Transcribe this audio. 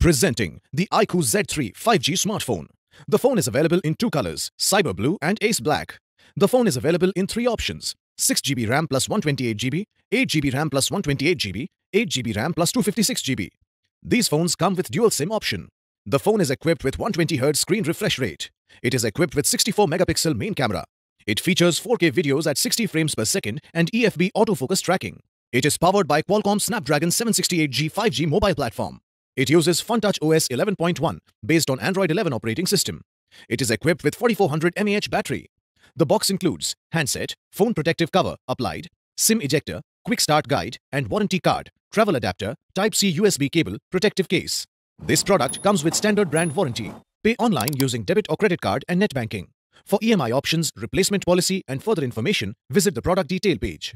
Presenting the IQ Z3 5G smartphone. The phone is available in two colors, Cyber Blue and Ace Black. The phone is available in three options, 6GB RAM plus 128GB, 8GB RAM plus 128GB, 8GB RAM plus 256GB. These phones come with dual SIM option. The phone is equipped with 120Hz screen refresh rate. It is equipped with 64MP main camera. It features 4K videos at 60 frames per second and EFB autofocus tracking. It is powered by Qualcomm Snapdragon 768G 5G mobile platform. It uses FunTouch OS 11.1 based on Android 11 operating system. It is equipped with 4400 mAh battery. The box includes handset, phone protective cover applied, SIM ejector, quick start guide and warranty card, travel adapter, Type-C USB cable, protective case. This product comes with standard brand warranty. Pay online using debit or credit card and net banking. For EMI options, replacement policy and further information, visit the product detail page.